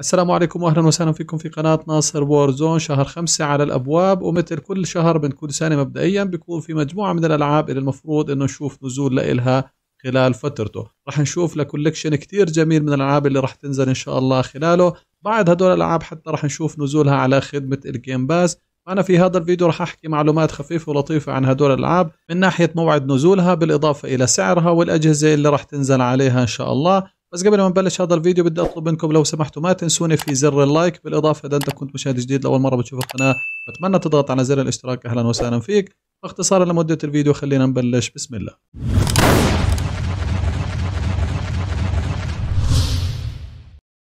السلام عليكم واهلا وسهلا فيكم في قناة ناصر زون شهر خمسة على الابواب ومثل كل شهر من كل سنة مبدئيا بيكون في مجموعة من الالعاب اللي المفروض انه نشوف نزول لإلها خلال فترته راح نشوف لكولكشن كتير جميل من الالعاب اللي راح تنزل ان شاء الله خلاله بعد هدول الالعاب حتى راح نشوف نزولها على خدمة الجيم باز أنا في هذا الفيديو راح أحكي معلومات خفيفة ولطيفة عن هدول الألعاب من ناحية موعد نزولها بالإضافة إلى سعرها والأجهزة اللي راح تنزل عليها إن شاء الله بس قبل ما نبلش هذا الفيديو بدي اطلب منكم لو سمحتوا ما تنسوني في زر اللايك بالاضافه اذا انت كنت مشاهد جديد لاول مره بتشوف القناه بتمنى تضغط على زر الاشتراك اهلا وسهلا فيك باختصار لمده الفيديو خلينا نبلش بسم الله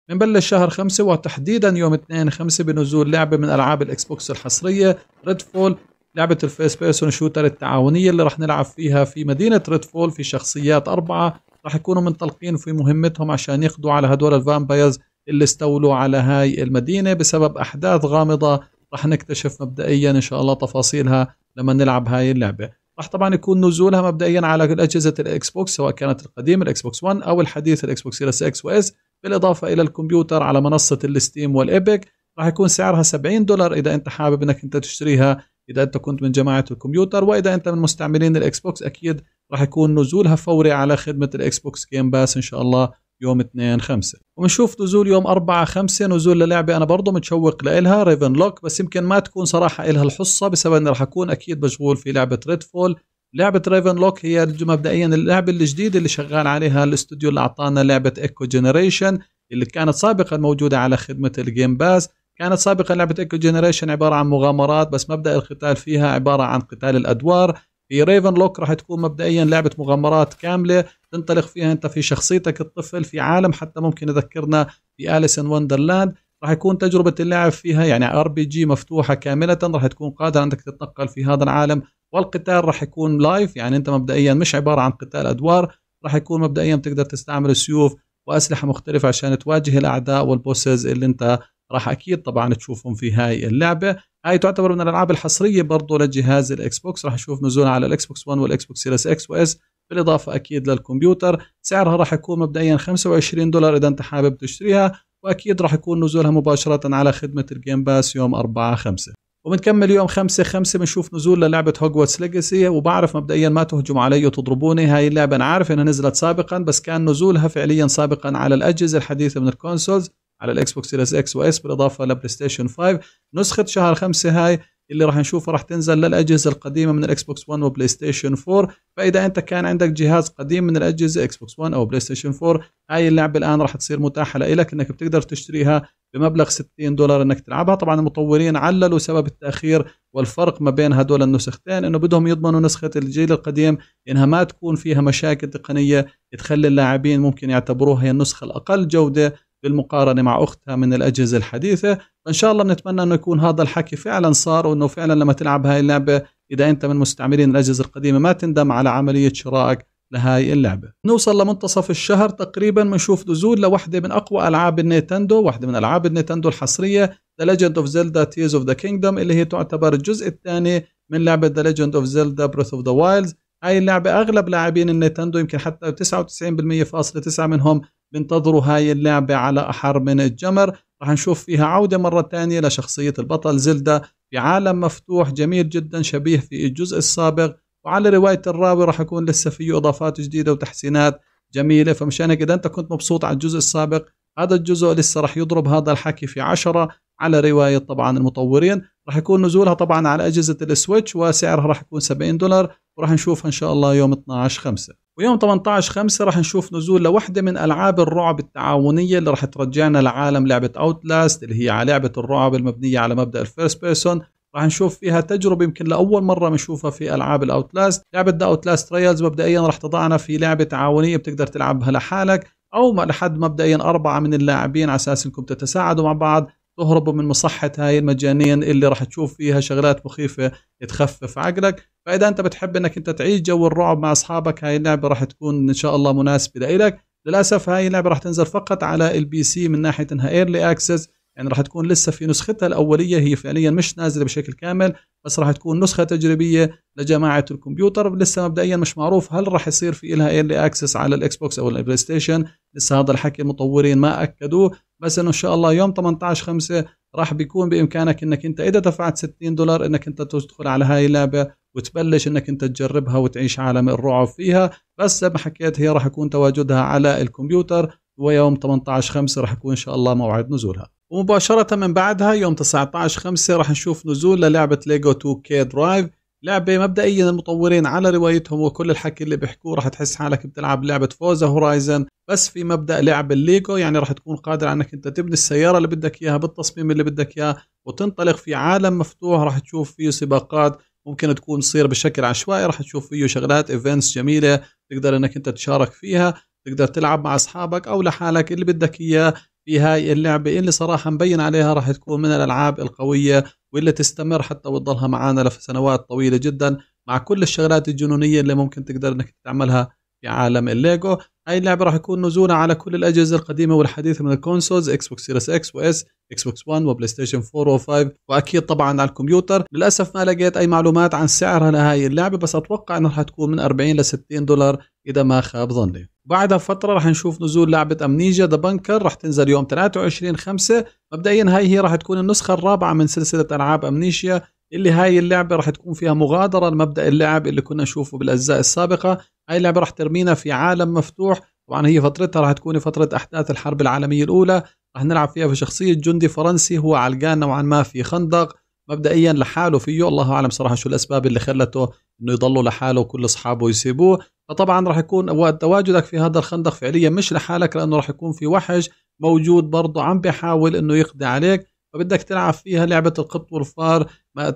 بنبلش شهر خمسة وتحديدا يوم 2 5 بنزول لعبة من ألعاب الإكس بوكس الحصرية ريد فول لعبة الفيس بيرسون شوتر التعاونية اللي راح نلعب فيها في مدينة ريد فول في شخصيات أربعة راح يكونوا منطلقين في مهمتهم عشان يقضوا على هدول الفامبايرز اللي استولوا على هاي المدينة بسبب أحداث غامضة راح نكتشف مبدئيا إن شاء الله تفاصيلها لما نلعب هاي اللعبة راح طبعا يكون نزولها مبدئيا على أجهزة الإكس بوكس سواء كانت القديمة الإكس بوكس 1 أو الحديث الإكس بوكس سيريس إكس وإس بالإضافة إلى الكمبيوتر على منصة الستيم والإيبك راح يكون سعرها 70 دولار إذا أنت حابب أنك أنت تشتريها إذا أنت كنت من جماعة الكمبيوتر وإذا أنت من مستعملين الإكس بوكس أكيد راح يكون نزولها فوري على خدمه الاكس بوكس جيم باس ان شاء الله يوم 2 5 وبنشوف نزول يوم 4 5 نزول للعبه انا برضه متشوق لها ريفن لوك بس يمكن ما تكون صراحه إلها الحصه بسبب اني راح اكون اكيد مشغول في لعبه ريد فول لعبة ريفن لوك هي مبدئيا اللعبة الجديدة اللي شغال عليها الاستوديو اللي أعطانا لعبة إيكو جنريشن اللي كانت سابقا موجودة على خدمة الجيم باس كانت سابقا لعبة إيكو جنريشن عبارة عن مغامرات بس مبدأ القتال فيها عبارة عن قتال الأدوار في ريفن لوك راح تكون مبدئيا لعبه مغامرات كامله تنطلق فيها انت في شخصيتك الطفل في عالم حتى ممكن يذكرنا باليسن وندرلاند راح يكون تجربه اللاعب فيها يعني ار بي جي مفتوحه كامله راح تكون قادر انك تتنقل في هذا العالم والقتال راح يكون لايف يعني انت مبدئيا مش عباره عن قتال ادوار راح يكون مبدئيا بتقدر تستعمل سيوف واسلحه مختلفه عشان تواجه الاعداء والبوسز اللي انت راح اكيد طبعا تشوفهم في هاي اللعبه هاي تعتبر من الالعاب الحصريه برضه لجهاز الاكس بوكس راح نشوف نزولها على الاكس بوكس 1 والاكس بوكس سيريس اكس واس بالاضافه اكيد للكمبيوتر سعرها راح يكون مبدئيا 25 دولار اذا انت حابب تشتريها واكيد راح يكون نزولها مباشره على خدمه الجيم باس يوم 4 5 وبنكمل يوم 5 5 بنشوف نزول للعبه هوجوارتس ليجاسي وبعرف مبدئيا ما تهجموا علي وتضربوني هاي اللعبه انا عارف انها نزلت سابقا بس كان نزولها فعليا سابقا على الاجهزه الحديثه من الكونسولز على الاكس بوكس سيريس اكس واس بالاضافه لبلاي ستيشن 5 نسخه شهر 5 هاي اللي راح نشوفها راح تنزل للاجهزه القديمه من الاكس بوكس 1 وبلاي ستيشن 4 فاذا انت كان عندك جهاز قديم من الاجهزه اكس بوكس 1 او بلاي ستيشن 4 هاي اللعبه الان راح تصير متاحه لك انك بتقدر تشتريها بمبلغ 60 دولار انك تلعبها طبعا المطورين عللوا سبب التاخير والفرق ما بين هدول النسختين انه بدهم يضمنوا نسخه الجيل القديم انها ما تكون فيها مشاكل تقنيه تخلي اللاعبين ممكن يعتبروها هي النسخه الاقل جوده بالمقارنه مع اختها من الاجهزه الحديثه فان شاء الله بنتمنى انه يكون هذا الحكي فعلا صار وانه فعلا لما تلعب هاي اللعبه اذا انت من مستعملين الاجهزه القديمه ما تندم على عمليه شرائك لهاي اللعبة نوصل لمنتصف الشهر تقريبا بنشوف نزول لوحدة من أقوى ألعاب النيتندو واحدة من ألعاب النيتندو الحصرية ذا ليجند اوف زيلدا Tears اوف ذا Kingdom اللي هي تعتبر الجزء الثاني من لعبة ذا ليجند اوف زيلدا بريث اوف ذا وايلدز هاي اللعبة أغلب لاعبين النيتندو يمكن حتى 99.9% منهم بنتظروا هاي اللعبة على أحر من الجمر رح نشوف فيها عودة مرة تانية لشخصية البطل زلدة في عالم مفتوح جميل جدا شبيه في الجزء السابق وعلى رواية الراوي رح يكون لسه فيه إضافات جديدة وتحسينات جميلة فمشان هيك إذا أنت كنت مبسوط على الجزء السابق هذا الجزء لسه رح يضرب هذا الحكي في عشرة على رواية طبعا المطورين رح يكون نزولها طبعا على أجهزة السويتش وسعرها رح يكون 70 دولار وراح نشوفها ان شاء الله يوم 12 5 ويوم 18 5 راح نشوف نزول لوحده من العاب الرعب التعاونيه اللي راح ترجعنا لعالم لعبه اوتلاست اللي هي لعبه الرعب المبنيه على مبدا الفيرست بيرسون راح نشوف فيها تجربه يمكن لاول مره بنشوفها في العاب الاوتلاست لعبه ذا اوتلاست تريلز مبدئيا راح تضعنا في لعبه تعاونيه بتقدر تلعبها لحالك او لحد مبدئيا اربعه من اللاعبين على اساس انكم تتساعدوا مع بعض تهربوا من مصحة هاي المجانين اللي راح تشوف فيها شغلات مخيفة تخفف عقلك فإذا أنت بتحب أنك أنت تعيش جو الرعب مع أصحابك هاي اللعبة راح تكون إن شاء الله مناسبة لإلك للأسف هاي اللعبة راح تنزل فقط على البي سي من ناحية أنها ايرلي اكسس يعني راح تكون لسه في نسختها الأولية هي فعليا مش نازلة بشكل كامل بس راح تكون نسخة تجريبية لجماعة الكمبيوتر لسه مبدئيا مش معروف هل راح يصير في لها ايرلي اكسس على الاكس بوكس أو البلاي ستيشن لسه هذا الحكي المطورين ما أكدوه بس انه ان شاء الله يوم 18 5 راح بيكون بامكانك انك انت اذا دفعت 60 دولار انك انت تدخل على هاي اللعبه وتبلش انك انت تجربها وتعيش عالم الرعب فيها بس زي ما حكيت هي راح يكون تواجدها على الكمبيوتر ويوم 18 5 راح يكون ان شاء الله موعد نزولها ومباشرة من بعدها يوم 19 5 راح نشوف نزول للعبة ليجو 2 كي درايف لعبة مبدئيا المطورين على روايتهم وكل الحكي اللي بيحكوه راح تحس حالك بتلعب لعبة فوزا هورايزن بس في مبدأ لعب الليجو يعني راح تكون قادر انك انت تبني السيارة اللي بدك اياها بالتصميم اللي بدك اياه وتنطلق في عالم مفتوح راح تشوف فيه سباقات ممكن تكون تصير بشكل عشوائي راح تشوف فيه شغلات ايفنتس جميلة تقدر انك انت تشارك فيها تقدر تلعب مع اصحابك او لحالك اللي بدك اياه في هاي اللعبة اللي صراحة مبين عليها راح تكون من الألعاب القوية واللي تستمر حتى وتضلها معانا لسنوات طويلة جدا مع كل الشغلات الجنونية اللي ممكن تقدر انك تعملها في عالم الليجو هاي اللعبة راح يكون نزولها على كل الأجهزة القديمة والحديثة من الكونسولز اكس بوكس سيريس اكس واس اكس بوكس 1 وبلاي ستيشن 4 و5 واكيد طبعا على الكمبيوتر للاسف ما لقيت اي معلومات عن سعرها لهاي اللعبة بس اتوقع انها راح تكون من 40 ل 60 دولار اذا ما خاب ظني بعدها فتره رح نشوف نزول لعبه امنيجيا ذا بنكر رح تنزل يوم 23 5 مبدئيا هاي هي رح تكون النسخه الرابعه من سلسله العاب امنيجيا اللي هاي اللعبه رح تكون فيها مغادره لمبدا اللعب اللي كنا نشوفه بالاجزاء السابقه هاي اللعبه رح ترمينا في عالم مفتوح طبعا هي فترتها رح تكون فتره احداث الحرب العالميه الاولى رح نلعب فيها بشخصيه شخصيه جندي فرنسي هو علقان نوعا ما في خندق مبدئيا لحاله فيه الله اعلم صراحه شو الاسباب اللي خلته انه يضلوا لحاله وكل اصحابه يسيبوه فطبعا راح يكون وقت تواجدك في هذا الخندق فعليا مش لحالك لانه راح يكون في وحش موجود برضه عم بيحاول انه يقضي عليك فبدك تلعب فيها لعبه القط والفار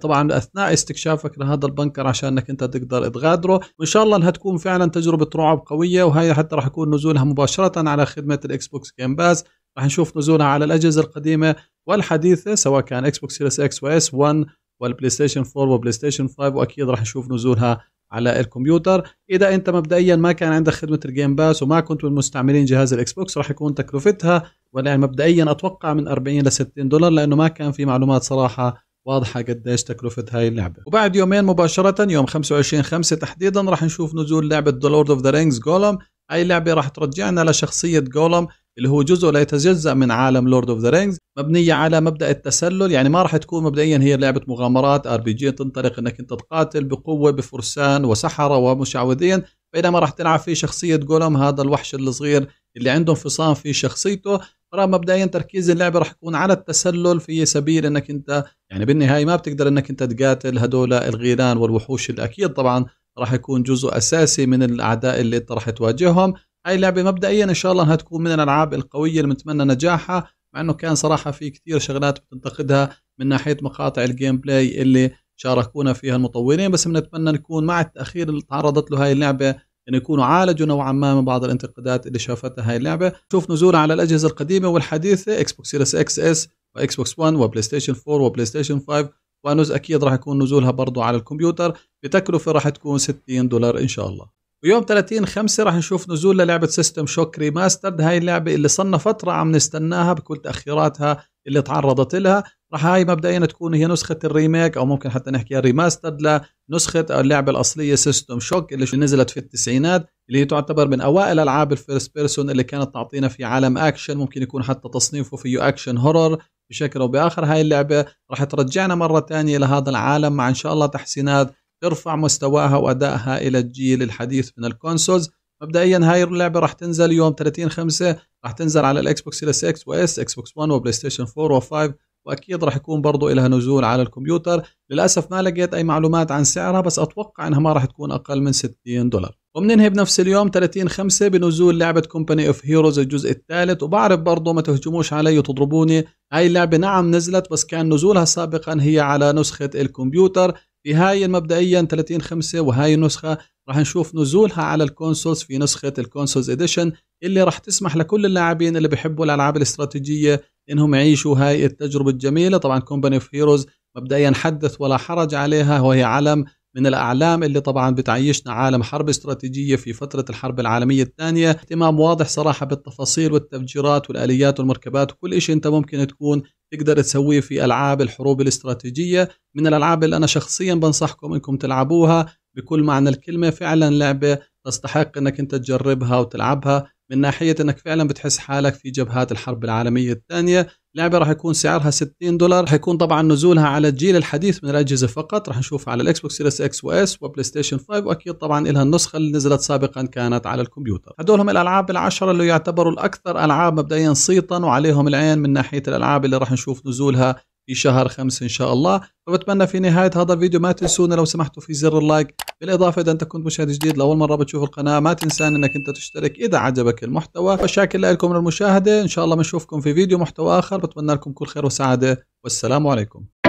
طبعا اثناء استكشافك لهذا البنكر عشان انك انت تقدر تغادره وان شاء الله انها تكون فعلا تجربه رعب قويه وهي حتى راح يكون نزولها مباشره على خدمه الاكس بوكس جيم باس راح نشوف نزولها على الاجهزه القديمه والحديثه سواء كان اكس بوكس سيريس اكس واس 1 والبلاي ستيشن 4 والبلاي ستيشن 5 واكيد راح نشوف نزولها على الكمبيوتر اذا انت مبدئيا ما كان عندك خدمه الجيم باس وما كنت من مستعملين جهاز الاكس بوكس راح يكون تكلفتها ولا يعني مبدئيا اتوقع من 40 ل 60 دولار لانه ما كان في معلومات صراحه واضحه قديش تكلفه هاي اللعبه وبعد يومين مباشره يوم 25 5 تحديدا راح نشوف نزول لعبه ذا لورد اوف ذا رينجز جولم هاي اللعبه راح ترجعنا لشخصيه جولم اللي هو جزء لا يتجزا من عالم لورد اوف ذا رينجز مبنيه على مبدا التسلل يعني ما راح تكون مبدئيا هي لعبه مغامرات ار بي جي تنطلق انك انت تقاتل بقوه بفرسان وسحره ومشعوذين بينما راح تلعب في شخصيه جولم هذا الوحش الصغير اللي عنده انفصام في شخصيته فمبدئيا تركيز اللعبه راح يكون على التسلل في سبيل انك انت يعني بالنهايه ما بتقدر انك انت تقاتل هدول الغيلان والوحوش اللي اكيد طبعا راح يكون جزء اساسي من الاعداء اللي انت راح تواجههم هاي اللعبة مبدئيا إن شاء الله أنها تكون من الألعاب القوية اللي بنتمنى نجاحها مع أنه كان صراحة في كثير شغلات بتنتقدها من ناحية مقاطع الجيم بلاي اللي شاركونا فيها المطورين بس بنتمنى نكون مع التأخير اللي تعرضت له هاي اللعبة أن يكونوا عالجوا نوعا ما من بعض الانتقادات اللي شافتها هاي اللعبة شوف نزولها على الأجهزة القديمة والحديثة اكس بوكس سيريس اكس اس واكس بوكس 1 وبلاي ستيشن 4 وبلاي ستيشن 5 ونز اكيد راح يكون نزولها برضو على الكمبيوتر بتكلفه راح تكون 60 دولار ان شاء الله ويوم 30 5 راح نشوف نزول للعبه سيستم شوك ريماسترد هاي اللعبه اللي صلنا فتره عم نستناها بكل تاخيراتها اللي تعرضت لها راح هاي مبدئيا تكون هي نسخه الريميك او ممكن حتى نحكيها ريماسترد لنسخه اللعبه الاصليه سيستم شوك اللي نزلت في التسعينات اللي هي تعتبر من اوائل العاب الفيرست بيرسون اللي كانت تعطينا في عالم اكشن ممكن يكون حتى تصنيفه فيه اكشن هورر بشكل او باخر هاي اللعبه راح ترجعنا مره ثانيه لهذا العالم مع ان شاء الله تحسينات ترفع مستواها وادائها الى الجيل الحديث من الكونسولز مبدئيا هاي اللعبه راح تنزل يوم 30 5 راح تنزل على الاكس بوكس سيريس اكس واس اكس بوكس 1 وبلاي ستيشن 4 و5 واكيد راح يكون برضو لها نزول على الكمبيوتر للاسف ما لقيت اي معلومات عن سعرها بس اتوقع انها ما راح تكون اقل من 60 دولار وبننهي بنفس اليوم 30 5 بنزول لعبة كومباني اوف هيروز الجزء الثالث وبعرف برضه ما تهجموش علي وتضربوني هاي اللعبة نعم نزلت بس كان نزولها سابقا هي على نسخة الكمبيوتر في هاي المبدئيا 30 5 وهاي النسخه راح نشوف نزولها على الكونسولز في نسخه الكونسولز اديشن اللي راح تسمح لكل اللاعبين اللي بيحبوا الالعاب الاستراتيجيه انهم يعيشوا هاي التجربه الجميله طبعا كومباني اوف هيروز مبدئيا حدث ولا حرج عليها وهي علم من الأعلام اللي طبعا بتعيشنا عالم حرب استراتيجية في فترة الحرب العالمية الثانية اهتمام واضح صراحة بالتفاصيل والتفجيرات والآليات والمركبات وكل شيء أنت ممكن تكون تقدر تسويه في ألعاب الحروب الاستراتيجية من الألعاب اللي أنا شخصيا بنصحكم أنكم تلعبوها بكل معنى الكلمة فعلا لعبة تستحق أنك أنت تجربها وتلعبها من ناحيه انك فعلا بتحس حالك في جبهات الحرب العالميه الثانيه لعبه راح يكون سعرها 60 دولار راح يكون طبعا نزولها على الجيل الحديث من الاجهزه فقط راح نشوفها على الاكس بوكس سيريس اكس واس وبلاي ستيشن 5 واكيد طبعا لها النسخه اللي نزلت سابقا كانت على الكمبيوتر هدول هم الالعاب العشره اللي يعتبروا الاكثر العاب مبدئيا صيتا وعليهم العين من ناحيه الالعاب اللي راح نشوف نزولها في شهر خمسة إن شاء الله فبتمنى في نهاية هذا الفيديو ما تنسونا لو سمحتوا في زر اللايك بالاضافه اذا انت كنت مشاهد جديد لاول مره بتشوف القناه ما تنسى انك انت تشترك اذا عجبك المحتوى فشاكر لكم للمشاهده ان شاء الله بنشوفكم في فيديو محتوى اخر بتمنى لكم كل خير وسعاده والسلام عليكم